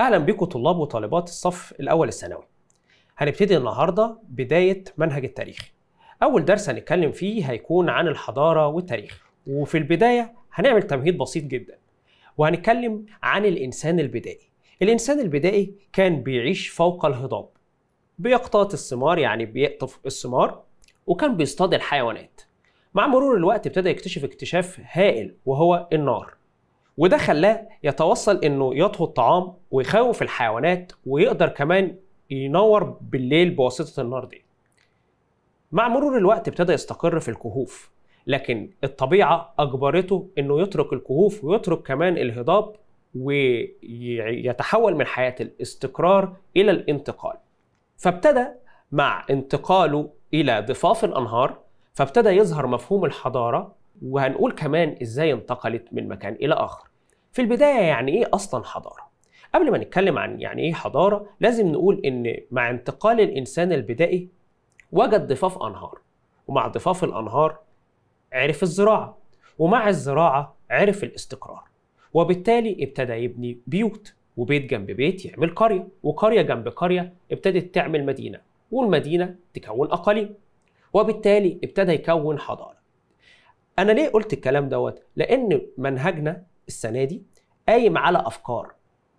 اهلا بكم طلاب وطالبات الصف الاول الثانوي هنبتدي النهارده بدايه منهج التاريخ اول درس هنتكلم فيه هيكون عن الحضاره والتاريخ وفي البدايه هنعمل تمهيد بسيط جدا وهنتكلم عن الانسان البدائي الانسان البدائي كان بيعيش فوق الهضاب بيقطات الثمار يعني بيقطف الثمار وكان بيصطاد الحيوانات مع مرور الوقت ابتدى يكتشف اكتشاف هائل وهو النار وده خلاه يتوصل انه يطهو الطعام ويخوف الحيوانات ويقدر كمان ينور بالليل بواسطه النار دي مع مرور الوقت ابتدى يستقر في الكهوف لكن الطبيعه اجبرته انه يترك الكهوف ويترك كمان الهضاب ويتحول من حياه الاستقرار الى الانتقال فابتدى مع انتقاله الى ضفاف الانهار فابتدى يظهر مفهوم الحضاره وهنقول كمان ازاي انتقلت من مكان الى اخر في البدايه يعني ايه اصلا حضاره قبل ما نتكلم عن يعني ايه حضاره لازم نقول ان مع انتقال الانسان البدائي وجد ضفاف انهار ومع ضفاف الانهار عرف الزراعه ومع الزراعه عرف الاستقرار وبالتالي ابتدى يبني بيوت وبيت جنب بيت يعمل قريه وقريه جنب قريه ابتدت تعمل مدينه والمدينه تكون اقاليم وبالتالي ابتدى يكون حضاره انا ليه قلت الكلام دوت لان منهجنا السنه دي قايم على افكار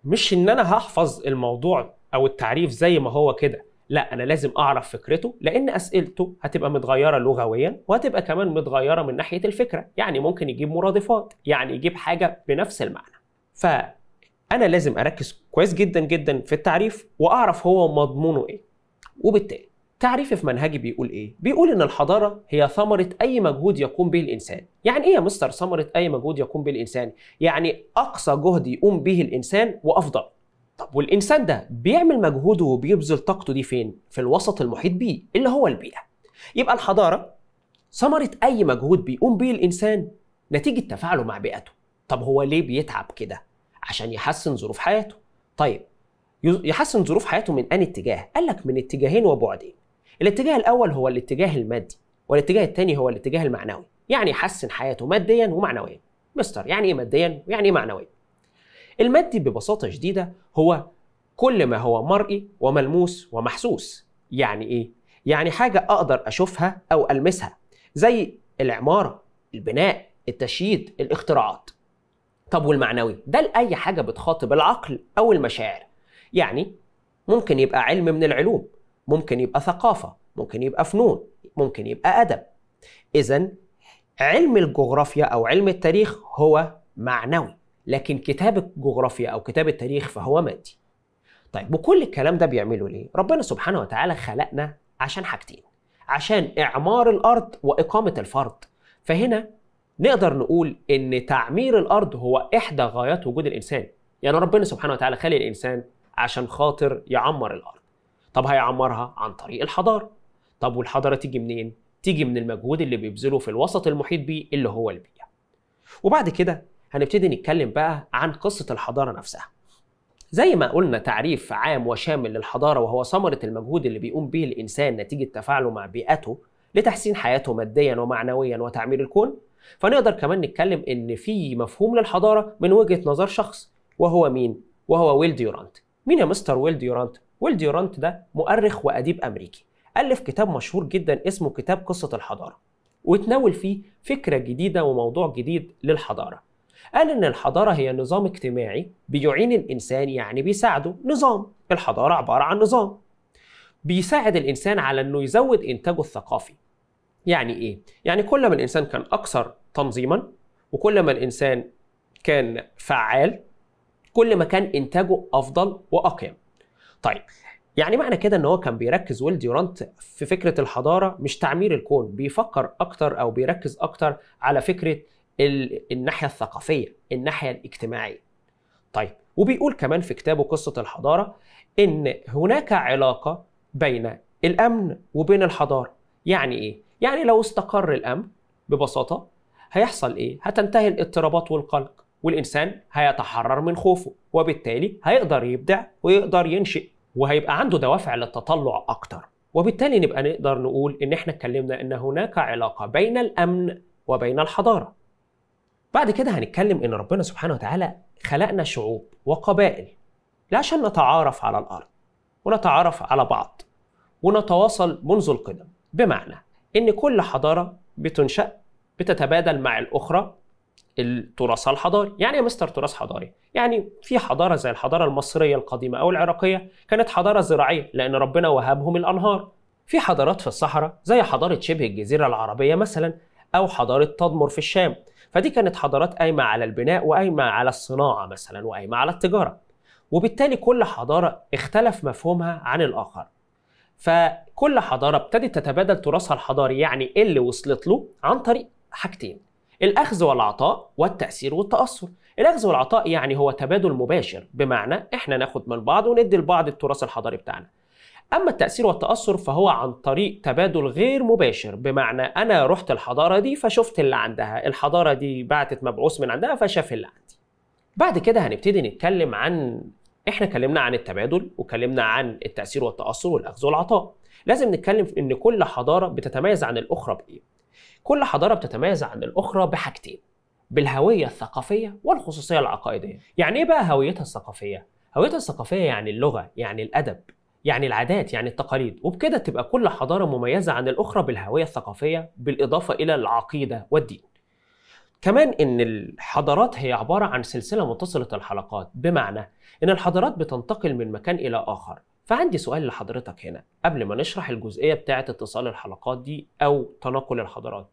مش ان انا هحفظ الموضوع او التعريف زي ما هو كده لا انا لازم اعرف فكرته لان اسئلته هتبقى متغيره لغويا وهتبقى كمان متغيره من ناحيه الفكره يعني ممكن يجيب مرادفات يعني يجيب حاجه بنفس المعنى ف انا لازم اركز كويس جدا جدا في التعريف واعرف هو مضمونه ايه وبالتالي تعريفي في منهجي بيقول ايه؟ بيقول ان الحضاره هي ثمره اي مجهود يقوم به الانسان. يعني ايه يا مستر ثمره اي مجهود يقوم به الانسان؟ يعني اقصى جهد يقوم به الانسان وافضل. طب والانسان ده بيعمل مجهوده وبيبذل طاقته دي فين؟ في الوسط المحيط بيه اللي هو البيئه. يبقى الحضاره ثمره اي مجهود بيقوم به الانسان نتيجه تفاعله مع بيئته. طب هو ليه بيتعب كده؟ عشان يحسن ظروف حياته. طيب يحسن ظروف حياته من أي اتجاه؟ قال لك من اتجاهين وبعدين. الاتجاه الاول هو الاتجاه المادي والاتجاه الثاني هو الاتجاه المعنوي يعني يحسن حياته ماديا ومعنويا مستر يعني ايه ماديا ويعني ايه معنويا المادي ببساطه شديده هو كل ما هو مرئي وملموس ومحسوس يعني ايه يعني حاجه اقدر اشوفها او المسها زي العماره البناء التشييد الاختراعات طب والمعنوي ده لاي حاجه بتخاطب العقل او المشاعر يعني ممكن يبقى علم من العلوم ممكن يبقى ثقافة ممكن يبقى فنون ممكن يبقى أدب إذا علم الجغرافيا أو علم التاريخ هو معنوي لكن كتاب الجغرافيا أو كتاب التاريخ فهو مادي طيب وكل الكلام ده بيعمله ليه؟ ربنا سبحانه وتعالى خلقنا عشان حاجتين عشان إعمار الأرض وإقامة الفرد فهنا نقدر نقول إن تعمير الأرض هو إحدى غايات وجود الإنسان يعني ربنا سبحانه وتعالى خلق الإنسان عشان خاطر يعمر الأرض طب هيعمرها عن طريق الحضاره طب والحضاره تيجي منين تيجي من المجهود اللي بيبذله في الوسط المحيط بيه اللي هو البيئه وبعد كده هنبتدي نتكلم بقى عن قصه الحضاره نفسها زي ما قلنا تعريف عام وشامل للحضاره وهو ثمره المجهود اللي بيقوم به الانسان نتيجه تفاعله مع بيئته لتحسين حياته ماديا ومعنويا وتعمير الكون فنقدر كمان نتكلم ان في مفهوم للحضاره من وجهه نظر شخص وهو مين وهو ويل ديورانت مين يا مستر ويل ديورانت والديورانت ده مؤرخ وأديب أمريكي ألف كتاب مشهور جدا اسمه كتاب قصة الحضارة وتناول فيه فكرة جديدة وموضوع جديد للحضارة قال إن الحضارة هي نظام اجتماعي بيعين الإنسان يعني بيساعده نظام الحضارة عبارة عن نظام بيساعد الإنسان على إنه يزود إنتاجه الثقافي يعني إيه؟ يعني كل ما الإنسان كان أكثر تنظيما وكل ما الإنسان كان فعال كل ما كان إنتاجه أفضل وأقيم طيب يعني معنى كده ان هو كان بيركز ويل ديورانت في فكره الحضاره مش تعمير الكون بيفكر اكتر او بيركز اكتر على فكره الناحيه الثقافيه الناحيه الاجتماعيه طيب وبيقول كمان في كتابه قصه الحضاره ان هناك علاقه بين الامن وبين الحضاره يعني ايه يعني لو استقر الامن ببساطه هيحصل ايه هتنتهي الاضطرابات والقلق والإنسان هيتحرر من خوفه وبالتالي هيقدر يبدع ويقدر ينشئ وهيبقى عنده دوافع للتطلع أكتر وبالتالي نبقى نقدر نقول إن إحنا اتكلمنا إن هناك علاقة بين الأمن وبين الحضارة بعد كده هنتكلم إن ربنا سبحانه وتعالى خلقنا شعوب وقبائل لعشان عشان نتعارف على الأرض ونتعارف على بعض ونتواصل منذ القدم بمعنى إن كل حضارة بتنشأ بتتبادل مع الأخرى التراث الحضاري يعني ايه مستر تراث حضاري يعني في حضاره زي الحضاره المصريه القديمه او العراقيه كانت حضاره زراعيه لان ربنا وهبهم الانهار في حضارات في الصحراء زي حضاره شبه الجزيره العربيه مثلا او حضاره تضمر في الشام فدي كانت حضارات قايمه على البناء وقايمه على الصناعه مثلا وقايمه على التجاره وبالتالي كل حضاره اختلف مفهومها عن الاخر فكل حضاره ابتدت تتبادل تراثها الحضاري يعني ايه اللي وصلت له عن طريق حاجتين الأخذ والعطاء والتأثير والتأثر الأخذ والعطاء يعني هو تبادل مباشر بمعنى إحنا ناخد من بعض وندي لبعض التراث الحضاري بتاعنا أما التأثير والتأثر فهو عن طريق تبادل غير مباشر بمعنى أنا رحت الحضارة دي فشفت اللي عندها الحضارة دي بعتت مبعوث من عندها فشاف اللي عندي بعد كده هنبتدي نتكلم عن احنا اتكلمنا عن التبادل وكلمنا عن التأثير والتأثر والأخذ والعطاء لازم نتكلم ان كل حضاره بتتميز عن الاخرى بايه كل حضارة بتتميز عن الأخرى بحاجتين بالهوية الثقافية والخصوصية العقائدية يعني إيه بقى هويتها الثقافية؟ هويتها الثقافية يعني اللغة يعني الأدب يعني العادات يعني التقاليد وبكده تبقى كل حضارة مميزة عن الأخرى بالهوية الثقافية بالإضافة إلى العقيدة والدين كمان ان الحضارات هي عباره عن سلسله متصله الحلقات بمعنى ان الحضارات بتنتقل من مكان الى اخر فعندي سؤال لحضرتك هنا قبل ما نشرح الجزئية بتاعة اتصال الحلقات دي أو تنقل الحضارات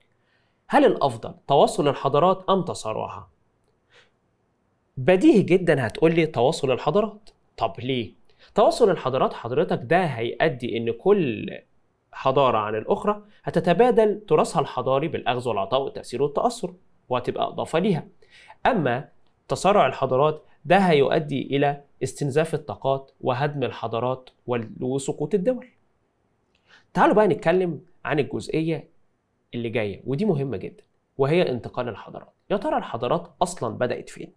هل الأفضل تواصل الحضارات أم تسارعها؟ بديهي جدا هتقولي تواصل الحضارات طب ليه؟ تواصل الحضارات حضرتك ده هيؤدي إن كل حضارة عن الأخرى هتتبادل تراثها الحضاري بالأخذ والعطاء والتأثير والتأثر وهتبقى إضافة ليها أما تسارع الحضارات ده هيؤدي إلى استنزاف الطاقات وهدم الحضارات وسقوط الدول تعالوا بقى نتكلم عن الجزئية اللي جاية ودي مهمة جدا وهي انتقال الحضارات يا ترى الحضارات أصلا بدأت فين؟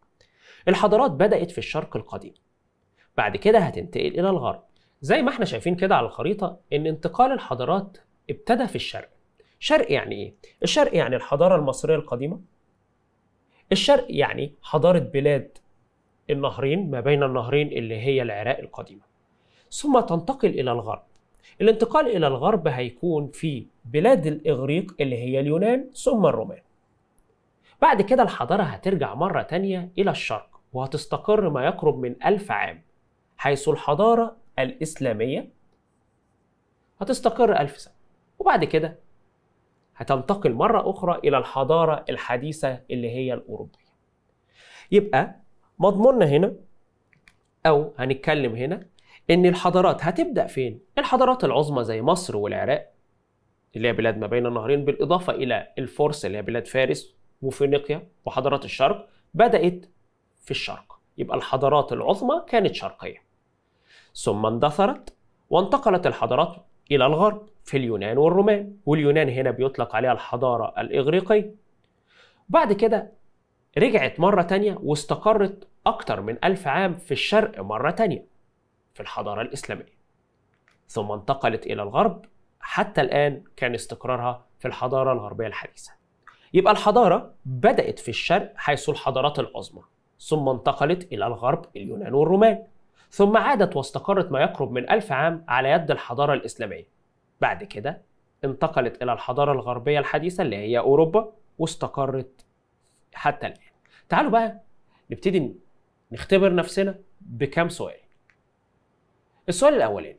الحضارات بدأت في الشرق القديم بعد كده هتنتقل إلى الغرب زي ما احنا شايفين كده على الخريطة إن انتقال الحضارات ابتدى في الشرق شرق يعني إيه؟ الشرق يعني الحضارة المصرية القديمة الشرق يعني حضارة بلاد النهرين ما بين النهرين اللي هي العراق القديمة ثم تنتقل إلى الغرب الانتقال إلى الغرب هيكون في بلاد الإغريق اللي هي اليونان ثم الرومان بعد كده الحضارة هترجع مرة تانية إلى الشرق وهتستقر ما يقرب من ألف عام حيث الحضارة الإسلامية هتستقر ألف سنة وبعد كده هتنتقل مرة أخرى إلى الحضارة الحديثة اللي هي الأوروبية يبقى مضموننا هنا او هنتكلم هنا ان الحضارات هتبدا فين الحضارات العظمى زي مصر والعراق اللي هي بلاد ما بين النهرين بالاضافه الى الفرس اللي هي بلاد فارس وفينيقيا وحضارات الشرق بدات في الشرق يبقى الحضارات العظمى كانت شرقيه ثم اندثرت وانتقلت الحضارات الى الغرب في اليونان والرومان واليونان هنا بيطلق عليها الحضاره الاغريقيه بعد كده رجعت مره تانية واستقرت أكتر من ألف عام في الشرق مرة تانية في الحضارة الإسلامية ثم انتقلت إلى الغرب حتى الآن كان استقرارها في الحضارة الغربية الحديثة يبقى الحضارة بدأت في الشرق حيث الحضارات العظمى ثم انتقلت إلى الغرب اليونان والرومان ثم عادت واستقرت ما يقرب من ألف عام على يد الحضارة الإسلامية بعد كده انتقلت إلى الحضارة الغربية الحديثة اللي هي أوروبا واستقرت حتى الآن تعالوا بقى نبتدي نختبر نفسنا بكام سؤال السؤال الأولاني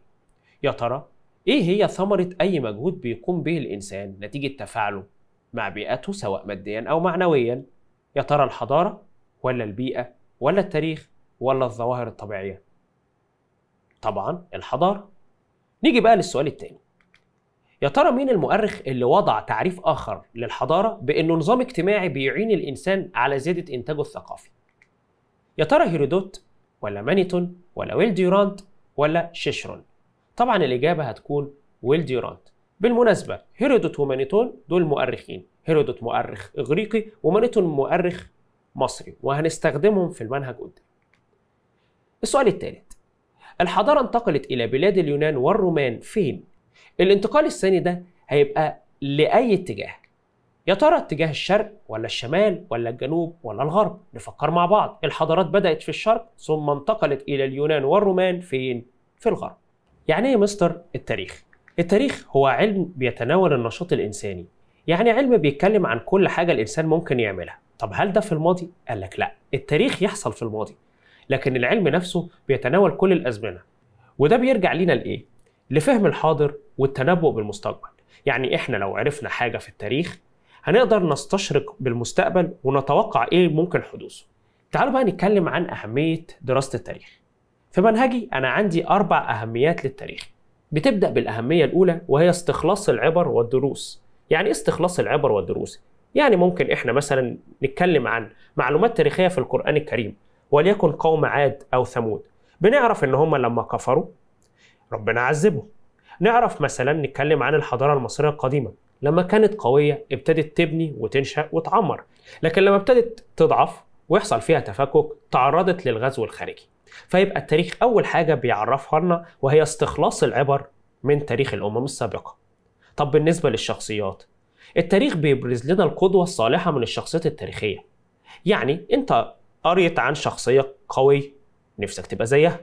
يا ترى إيه هي ثمرة أي مجهود بيقوم به الإنسان نتيجة تفاعله مع بيئته سواء ماديا أو معنويا يا ترى الحضارة ولا البيئة ولا التاريخ ولا الظواهر الطبيعية طبعا الحضارة نيجي بقى للسؤال التاني يا ترى مين المؤرخ اللي وضع تعريف آخر للحضارة بأنه نظام اجتماعي بيعين الإنسان على زيادة إنتاجه الثقافي يا ترى هيرودوت ولا مانيتون ولا ويل ديورانت ولا شيشرون طبعا الإجابة هتكون ويل ديورانت بالمناسبة هيرودوت ومانيتون دول مؤرخين هيرودوت مؤرخ إغريقي ومانيتون مؤرخ مصري وهنستخدمهم في المنهج قدام السؤال الثالث الحضارة انتقلت إلى بلاد اليونان والرومان فين؟ الانتقال الثاني ده هيبقى لأي اتجاه يا ترى اتجاه الشرق ولا الشمال ولا الجنوب ولا الغرب؟ نفكر مع بعض، الحضارات بدأت في الشرق ثم انتقلت إلى اليونان والرومان فين؟ في الغرب. يعني إيه يا مستر التاريخ؟ التاريخ هو علم بيتناول النشاط الإنساني، يعني علم بيتكلم عن كل حاجة الإنسان ممكن يعملها، طب هل ده في الماضي؟ قال لك لا، التاريخ يحصل في الماضي، لكن العلم نفسه بيتناول كل الأزمنة. وده بيرجع لينا لإيه؟ لفهم الحاضر والتنبؤ بالمستقبل، يعني إحنا لو عرفنا حاجة في التاريخ هنقدر نستشرق بالمستقبل ونتوقع ايه ممكن حدوثه تعالوا بقى نتكلم عن اهميه دراسه التاريخ في منهجي انا عندي اربع اهميات للتاريخ بتبدا بالاهميه الاولى وهي استخلاص العبر والدروس يعني ايه استخلاص العبر والدروس يعني ممكن احنا مثلا نتكلم عن معلومات تاريخيه في القران الكريم وليكن قوم عاد او ثمود بنعرف ان هم لما كفروا ربنا عذبهم نعرف مثلا نتكلم عن الحضاره المصريه القديمه لما كانت قوية ابتدت تبني وتنشأ وتعمر لكن لما ابتدت تضعف ويحصل فيها تفكك تعرضت للغزو الخارجي فيبقى التاريخ أول حاجة بيعرفها لنا وهي استخلاص العبر من تاريخ الأمم السابقة طب بالنسبة للشخصيات التاريخ بيبرز لنا القدوة الصالحة من الشخصيات التاريخية يعني أنت قريت عن شخصية قوية نفسك تبقى زيها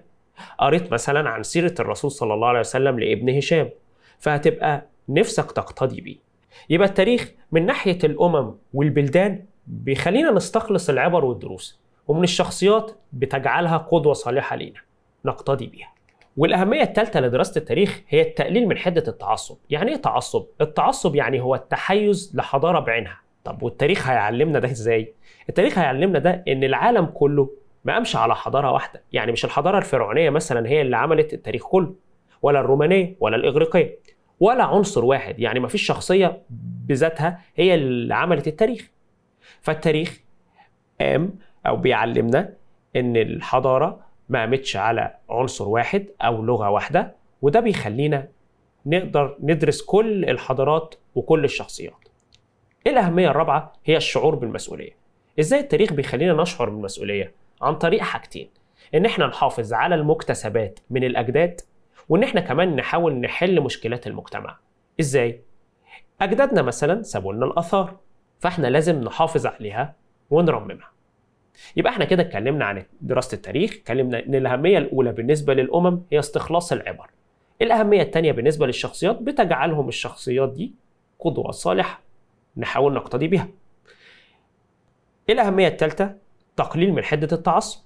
قريت مثلا عن سيرة الرسول صلى الله عليه وسلم لابن هشام فهتبقى نفسك تقتدي بيه يبقى التاريخ من ناحية الأمم والبلدان بيخلينا نستخلص العبر والدروس ومن الشخصيات بتجعلها قدوة صالحة لينا نقتدي بيها والأهمية الثالثة لدراسة التاريخ هي التقليل من حدة التعصب يعني إيه تعصب؟ التعصب يعني هو التحيز لحضارة بعينها طب والتاريخ هيعلمنا ده إزاي؟ التاريخ هيعلمنا ده إن العالم كله ما قامش على حضارة واحدة يعني مش الحضارة الفرعونية مثلا هي اللي عملت التاريخ كله ولا الرومانية ولا الإغريقية ولا عنصر واحد يعني ما فيش شخصية بذاتها هي اللي عملت التاريخ فالتاريخ قام أو بيعلمنا إن الحضارة ما قامتش على عنصر واحد أو لغة واحدة وده بيخلينا نقدر ندرس كل الحضارات وكل الشخصيات إيه الأهمية الرابعة هي الشعور بالمسؤولية إزاي التاريخ بيخلينا نشعر بالمسؤولية؟ عن طريق حاجتين إن إحنا نحافظ على المكتسبات من الأجداد وان احنا كمان نحاول نحل مشكلات المجتمع ازاي اجدادنا مثلا سابوا لنا الاثار فاحنا لازم نحافظ عليها ونرممها يبقى احنا كده اتكلمنا عن دراسه التاريخ اتكلمنا ان الاهميه الاولى بالنسبه للامم هي استخلاص العبر الاهميه الثانيه بالنسبه للشخصيات بتجعلهم الشخصيات دي قدوه صالحه نحاول نقتدي بها الاهميه الثالثه تقليل من حده التعصب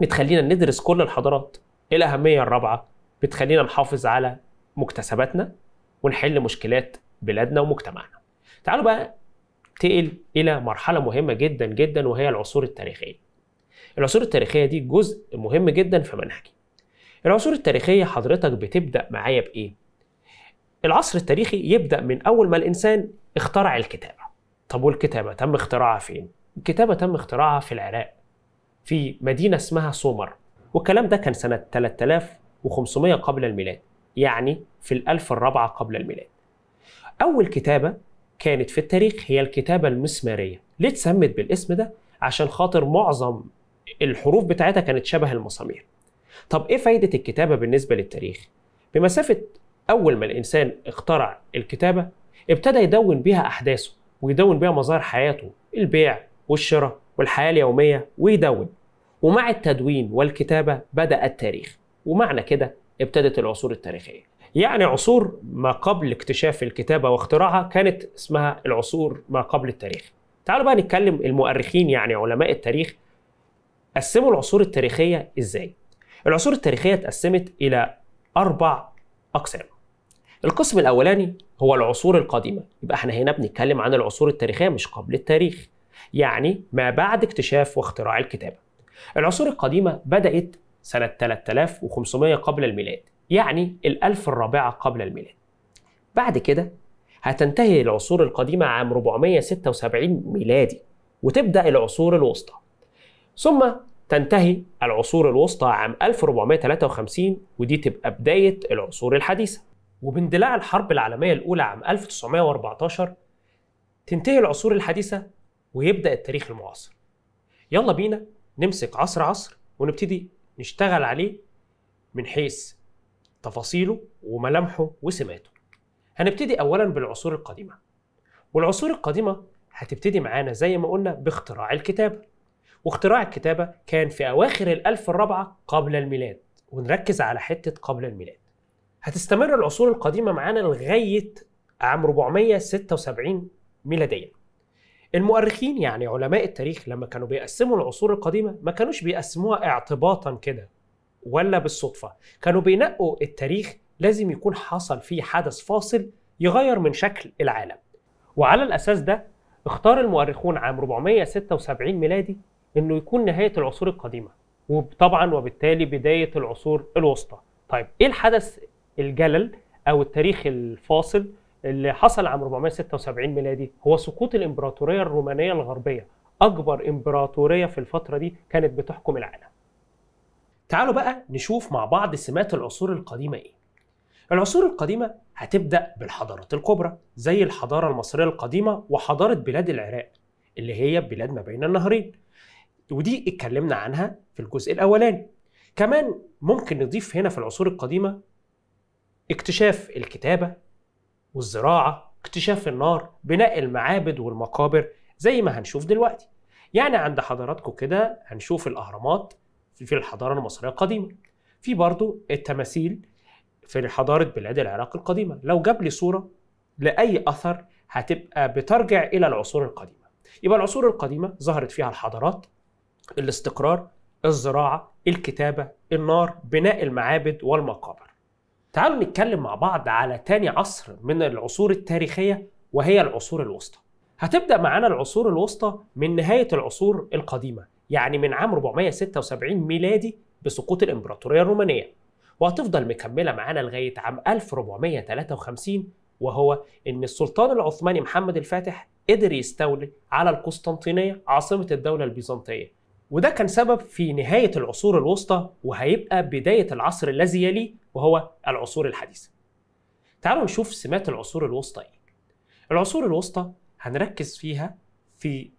بتخلينا ندرس كل الحضارات الاهميه الرابعه بتخلينا نحافظ على مكتسباتنا ونحل مشكلات بلادنا ومجتمعنا تعالوا بقى ننتقل الى مرحله مهمه جدا جدا وهي العصور التاريخيه العصور التاريخيه دي جزء مهم جدا في منهجي العصور التاريخيه حضرتك بتبدا معايا بايه العصر التاريخي يبدا من اول ما الانسان اخترع الكتابه طب والكتابه تم اختراعها فين الكتابه تم اختراعها في العراق في مدينه اسمها سومر والكلام ده كان سنه 3000 و500 قبل الميلاد يعني في الألف الرابعة قبل الميلاد أول كتابة كانت في التاريخ هي الكتابة المسمارية ليه اتسمت بالاسم ده؟ عشان خاطر معظم الحروف بتاعتها كانت شبه المسامير طب إيه فايدة الكتابة بالنسبة للتاريخ؟ بمسافة أول ما الإنسان اخترع الكتابة ابتدى يدون بيها أحداثه ويدون بيها مظاهر حياته البيع والشراء والحياة اليومية ويدون ومع التدوين والكتابة بدأ التاريخ ومعنى كده ابتدت العصور التاريخية يعني عصور ما قبل اكتشاف الكتابة واختراعها كانت اسمها العصور ما قبل التاريخ تعالوا بقى نتكلم المؤرخين يعني علماء التاريخ قسموا العصور التاريخية ازاي العصور التاريخية اتقسمت إلى أربع أقسام القسم الأولاني هو العصور القديمة يبقى احنا هنا بنتكلم عن العصور التاريخية مش قبل التاريخ يعني ما بعد اكتشاف واختراع الكتابة العصور القديمة بدأت سنة 3500 قبل الميلاد يعني الألف الرابعة قبل الميلاد بعد كده هتنتهي العصور القديمة عام 476 ميلادي وتبدأ العصور الوسطى ثم تنتهي العصور الوسطى عام 1453 ودي تبقى بداية العصور الحديثة وباندلاع الحرب العالمية الأولى عام 1914 تنتهي العصور الحديثة ويبدأ التاريخ المعاصر يلا بينا نمسك عصر عصر ونبتدي نشتغل عليه من حيث تفاصيله وملامحه وسماته هنبتدي اولا بالعصور القديمه والعصور القديمه هتبتدي معانا زي ما قلنا باختراع الكتابه واختراع الكتابه كان في اواخر الالف الرابعه قبل الميلاد ونركز على حته قبل الميلاد هتستمر العصور القديمه معانا لغايه عام 476 ميلاديا المؤرخين يعني علماء التاريخ لما كانوا بيقسموا العصور القديمة ما كانوش بيقسموها اعتباطا كده ولا بالصدفة كانوا بينقوا التاريخ لازم يكون حصل فيه حدث فاصل يغير من شكل العالم وعلى الأساس ده اختار المؤرخون عام 476 ميلادي انه يكون نهاية العصور القديمة وطبعا وبالتالي بداية العصور الوسطى طيب ايه الحدث الجلل او التاريخ الفاصل اللي حصل عام 476 ميلادي هو سقوط الامبراطوريه الرومانيه الغربيه اكبر امبراطوريه في الفتره دي كانت بتحكم العالم تعالوا بقى نشوف مع بعض سمات العصور القديمه ايه العصور القديمه هتبدا بالحضارات الكبرى زي الحضاره المصريه القديمه وحضاره بلاد العراق اللي هي بلاد ما بين النهرين ودي اتكلمنا عنها في الجزء الاولاني كمان ممكن نضيف هنا في العصور القديمه اكتشاف الكتابه والزراعة اكتشاف النار بناء المعابد والمقابر زي ما هنشوف دلوقتي يعني عند حضراتكم كده هنشوف الأهرامات في الحضارة المصرية القديمة في برضو التماثيل في حضارة بلاد العراق القديمة لو جاب لي صورة لأي أثر هتبقى بترجع إلى العصور القديمة يبقى العصور القديمة ظهرت فيها الحضارات الاستقرار الزراعة الكتابة النار بناء المعابد والمقابر تعالوا نتكلم مع بعض على تاني عصر من العصور التاريخية وهي العصور الوسطى هتبدأ معانا العصور الوسطى من نهاية العصور القديمة يعني من عام 476 ميلادي بسقوط الإمبراطورية الرومانية وهتفضل مكملة معانا لغاية عام 1453 وهو إن السلطان العثماني محمد الفاتح قدر يستولي على القسطنطينية عاصمة الدولة البيزنطية وده كان سبب في نهاية العصور الوسطى وهيبقى بداية العصر الذي يليه وهو العصور الحديثة تعالوا نشوف سمات العصور الوسطى ايه العصور الوسطى هنركز فيها في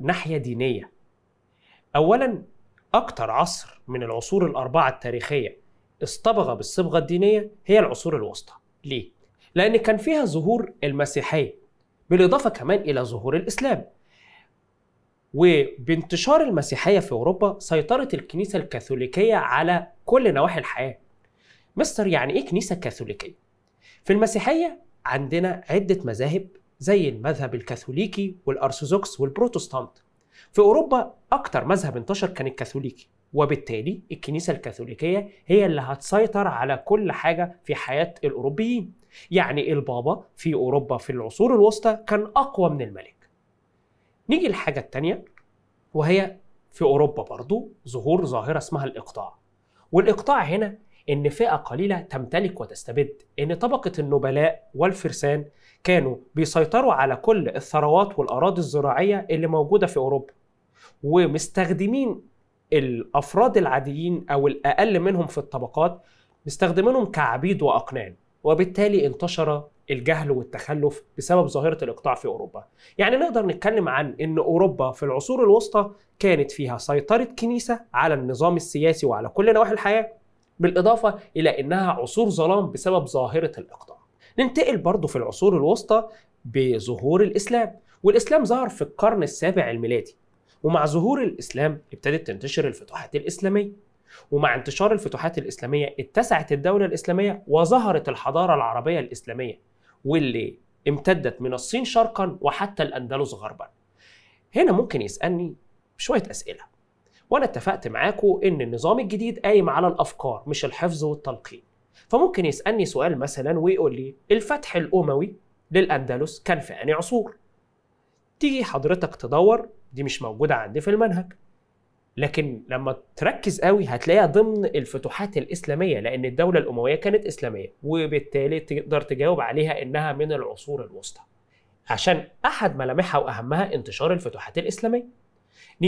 ناحية دينية أولا أكتر عصر من العصور الأربعة التاريخية اصطبغ بالصبغة الدينية هي العصور الوسطى ليه؟ لأن كان فيها ظهور المسيحية بالإضافة كمان إلى ظهور الإسلام وبانتشار المسيحية في أوروبا سيطرت الكنيسة الكاثوليكية على كل نواحي الحياة مستر يعني ايه كنيسه كاثوليكيه في المسيحيه عندنا عده مذاهب زي المذهب الكاثوليكي والارثوذكس والبروتستانت في اوروبا اكتر مذهب انتشر كان الكاثوليكي وبالتالي الكنيسة الكاثوليكية هي اللي هتسيطر على كل حاجة في حياة الأوروبيين يعني البابا في أوروبا في العصور الوسطى كان أقوى من الملك نيجي الحاجة التانية وهي في أوروبا برضو ظهور ظاهرة اسمها الإقطاع والإقطاع هنا إن فئة قليلة تمتلك وتستبد إن طبقة النبلاء والفرسان كانوا بيسيطروا على كل الثروات والأراضي الزراعية اللي موجودة في أوروبا ومستخدمين الأفراد العاديين أو الأقل منهم في الطبقات مستخدمينهم كعبيد وأقنان وبالتالي انتشر الجهل والتخلف بسبب ظاهرة الإقطاع في أوروبا يعني نقدر نتكلم عن أن أوروبا في العصور الوسطى كانت فيها سيطرة كنيسة على النظام السياسي وعلى كل نواحي الحياة بالإضافة إلى أنها عصور ظلام بسبب ظاهرة الإقطاع ننتقل برضه في العصور الوسطى بظهور الإسلام والإسلام ظهر في القرن السابع الميلادي ومع ظهور الإسلام ابتدت تنتشر الفتوحات الإسلامية ومع انتشار الفتوحات الإسلامية اتسعت الدولة الإسلامية وظهرت الحضارة العربية الإسلامية واللي امتدت من الصين شرقا وحتى الأندلس غربا هنا ممكن يسألني شوية أسئلة وانا اتفقت معاكم ان النظام الجديد قايم على الافكار مش الحفظ والتلقين فممكن يسالني سؤال مثلا ويقول لي الفتح الاموي للاندلس كان في انهي عصور تيجي حضرتك تدور دي مش موجوده عندي في المنهج لكن لما تركز قوي هتلاقيها ضمن الفتوحات الاسلاميه لان الدوله الامويه كانت اسلاميه وبالتالي تقدر تجاوب عليها انها من العصور الوسطى عشان احد ملامحها واهمها انتشار الفتوحات الاسلاميه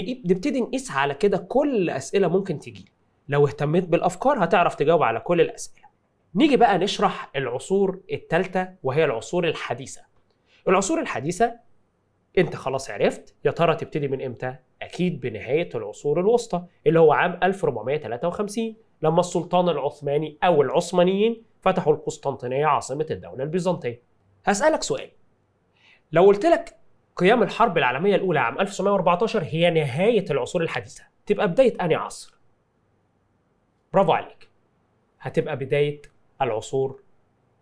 نبتدي نقيس على كده كل اسئله ممكن تجي لو اهتميت بالافكار هتعرف تجاوب على كل الاسئله نيجي بقى نشرح العصور الثالثه وهي العصور الحديثه العصور الحديثه انت خلاص عرفت يا ترى تبتدي من امتى اكيد بنهايه العصور الوسطى اللي هو عام 1453 لما السلطان العثماني او العثمانيين فتحوا القسطنطينيه عاصمه الدوله البيزنطيه هسالك سؤال لو قلت لك قيام الحرب العالمية الأولى عام 1914 هي نهاية العصور الحديثة تبقى بداية أنهي عصر؟ برافو عليك هتبقى بداية العصور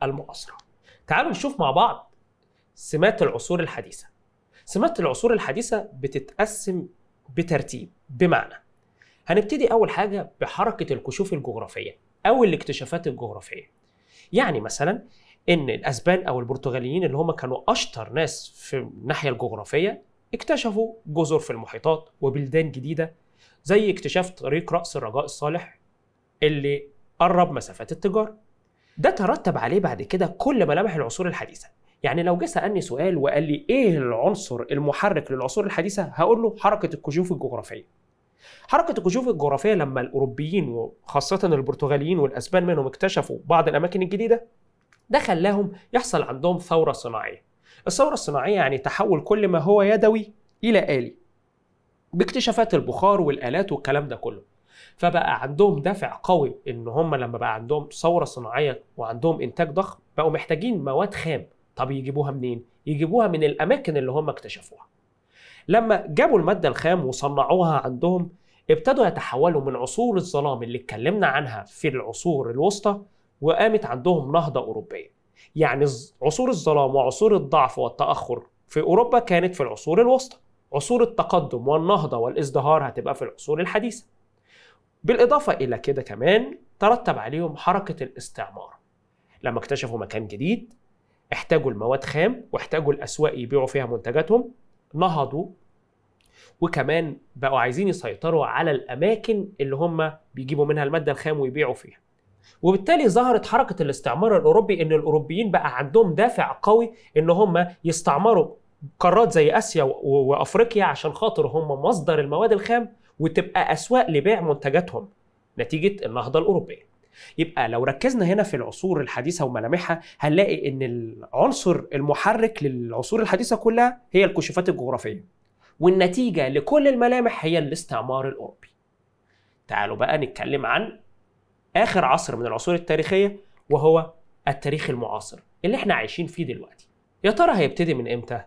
المعاصرة تعالوا نشوف مع بعض سمات العصور الحديثة سمات العصور الحديثة بتتقسم بترتيب بمعنى هنبتدي أول حاجة بحركة الكشوف الجغرافية أو الاكتشافات الجغرافية يعني مثلا ان الاسبان او البرتغاليين اللي هم كانوا اشطر ناس في الناحيه الجغرافيه اكتشفوا جزر في المحيطات وبلدان جديده زي اكتشاف طريق راس الرجاء الصالح اللي قرب مسافات التجاره ده ترتب عليه بعد كده كل ملامح العصور الحديثه يعني لو جه سالني سؤال وقال لي ايه العنصر المحرك للعصور الحديثه هقول له حركه الكشوف الجغرافيه حركه الكشوف الجغرافيه لما الاوروبيين وخاصه البرتغاليين والاسبان منهم اكتشفوا بعض الاماكن الجديده ده خلاهم يحصل عندهم ثورة صناعية الثورة الصناعية يعني تحول كل ما هو يدوي إلى آلي باكتشافات البخار والآلات والكلام ده كله فبقى عندهم دافع قوي ان هم لما بقى عندهم ثوره صناعيه وعندهم انتاج ضخم بقوا محتاجين مواد خام طب يجيبوها منين يجيبوها من الاماكن اللي هم اكتشفوها لما جابوا الماده الخام وصنعوها عندهم ابتدوا يتحولوا من عصور الظلام اللي اتكلمنا عنها في العصور الوسطى وقامت عندهم نهضة أوروبية يعني عصور الظلام وعصور الضعف والتأخر في أوروبا كانت في العصور الوسطى عصور التقدم والنهضة والازدهار هتبقى في العصور الحديثة بالإضافة إلى كده كمان ترتب عليهم حركة الاستعمار لما اكتشفوا مكان جديد احتاجوا المواد خام واحتاجوا الأسواق يبيعوا فيها منتجاتهم نهضوا وكمان بقوا عايزين يسيطروا على الأماكن اللي هم بيجيبوا منها المادة الخام ويبيعوا فيها وبالتالي ظهرت حركه الاستعمار الاوروبي ان الاوروبيين بقى عندهم دافع قوي ان هم يستعمروا قارات زي اسيا وافريقيا عشان خاطر هم مصدر المواد الخام وتبقى اسواق لبيع منتجاتهم نتيجه النهضه الاوروبيه. يبقى لو ركزنا هنا في العصور الحديثه وملامحها هنلاقي ان العنصر المحرك للعصور الحديثه كلها هي الكشوفات الجغرافيه. والنتيجه لكل الملامح هي الاستعمار الاوروبي. تعالوا بقى نتكلم عن اخر عصر من العصور التاريخيه وهو التاريخ المعاصر اللي احنا عايشين فيه دلوقتي يا ترى هيبتدي من امتى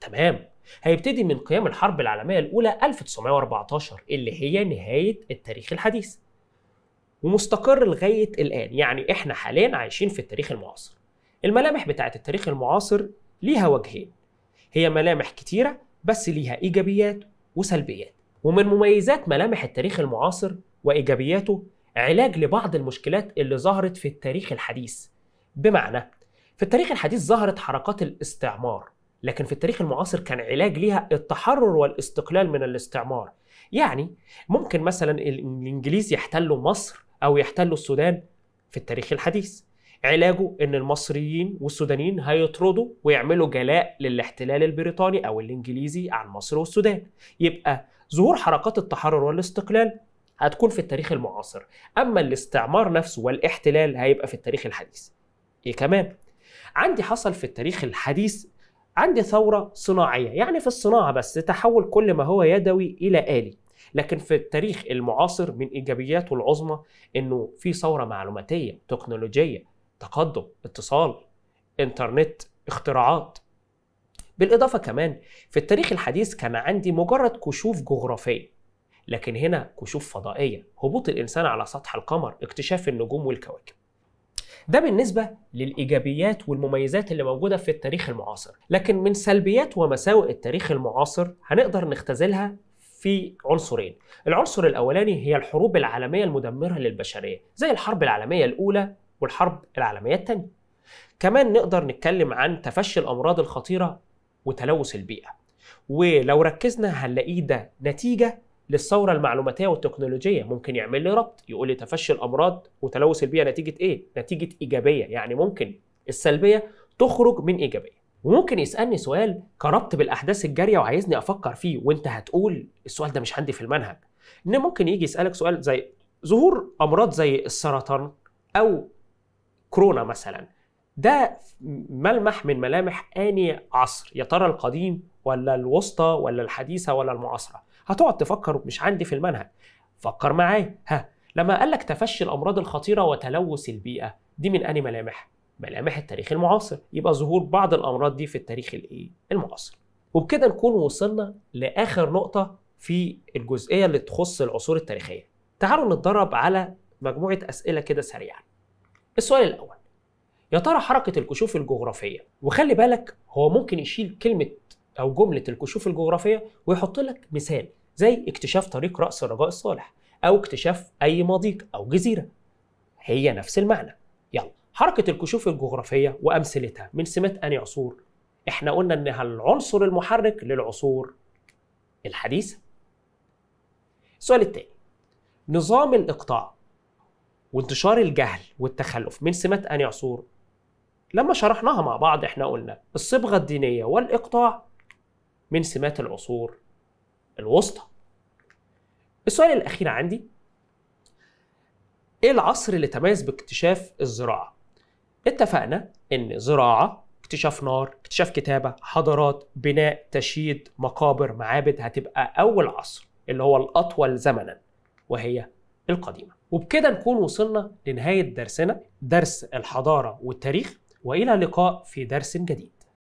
تمام هيبتدي من قيام الحرب العالميه الاولى 1914 اللي هي نهايه التاريخ الحديث ومستقر لغايه الان يعني احنا حاليا عايشين في التاريخ المعاصر الملامح بتاعت التاريخ المعاصر ليها وجهين هي ملامح كتيره بس ليها ايجابيات وسلبيات ومن مميزات ملامح التاريخ المعاصر وايجابياته علاج لبعض المشكلات اللي ظهرت في التاريخ الحديث بمعنى في التاريخ الحديث ظهرت حركات الاستعمار لكن في التاريخ المعاصر كان علاج ليها التحرر والاستقلال من الاستعمار يعني ممكن مثلا الانجليز يحتلوا مصر او يحتلوا السودان في التاريخ الحديث علاجه ان المصريين والسودانيين هيطردوا ويعملوا جلاء للاحتلال البريطاني او الانجليزي عن مصر والسودان يبقى ظهور حركات التحرر والاستقلال هتكون في التاريخ المعاصر اما الاستعمار نفسه والاحتلال هيبقى في التاريخ الحديث ايه كمان عندي حصل في التاريخ الحديث عندي ثورة صناعية يعني في الصناعة بس تحول كل ما هو يدوي إلى آلي لكن في التاريخ المعاصر من إيجابياته العظمى إنه في ثورة معلوماتية تكنولوجية تقدم اتصال إنترنت اختراعات بالإضافة كمان في التاريخ الحديث كان عندي مجرد كشوف جغرافية لكن هنا كشوف فضائية هبوط الإنسان على سطح القمر اكتشاف النجوم والكواكب ده بالنسبة للإيجابيات والمميزات اللي موجودة في التاريخ المعاصر لكن من سلبيات ومساوئ التاريخ المعاصر هنقدر نختزلها في عنصرين العنصر الأولاني هي الحروب العالمية المدمرة للبشرية زي الحرب العالمية الأولى والحرب العالمية الثانية كمان نقدر نتكلم عن تفشي الأمراض الخطيرة وتلوث البيئة ولو ركزنا هنلاقيه ده نتيجة للثوره المعلوماتيه والتكنولوجيه ممكن يعمل لي ربط يقول لي تفشي الامراض وتلوث البيئه نتيجه ايه نتيجه ايجابيه يعني ممكن السلبيه تخرج من ايجابيه وممكن يسالني سؤال كربط بالاحداث الجاريه وعايزني افكر فيه وانت هتقول السؤال ده مش عندي في المنهج ان ممكن يجي يسالك سؤال زي ظهور امراض زي السرطان او كورونا مثلا ده ملمح من ملامح اني عصر يا ترى القديم ولا الوسطى ولا الحديثه ولا المعاصره هتقعد تفكر مش عندي في المنهج فكر معايا ها لما قال لك تفشي الامراض الخطيره وتلوث البيئه دي من انهي ملامح ملامح التاريخ المعاصر يبقى ظهور بعض الامراض دي في التاريخ الايه المعاصر وبكده نكون وصلنا لاخر نقطه في الجزئيه اللي تخص العصور التاريخيه تعالوا نتدرب على مجموعه اسئله كده سريعا السؤال الاول يا ترى حركه الكشوف الجغرافيه وخلي بالك هو ممكن يشيل كلمه او جمله الكشوف الجغرافيه ويحط لك مثال زي اكتشاف طريق راس الرجاء الصالح او اكتشاف اي مضيق او جزيره هي نفس المعنى يلا حركه الكشوف الجغرافيه وامثلتها من سمات اني عصور احنا قلنا انها العنصر المحرك للعصور الحديثه السؤال التاني نظام الاقطاع وانتشار الجهل والتخلف من سمات اني عصور لما شرحناها مع بعض احنا قلنا الصبغه الدينيه والاقطاع من سمات العصور الوسطى السؤال الأخير عندي إيه العصر اللي تميز باكتشاف الزراعة؟ اتفقنا إن زراعة اكتشاف نار اكتشاف كتابة حضارات بناء تشييد مقابر معابد هتبقى أول عصر اللي هو الأطول زمنا وهي القديمة وبكده نكون وصلنا لنهاية درسنا درس الحضارة والتاريخ وإلى لقاء في درس جديد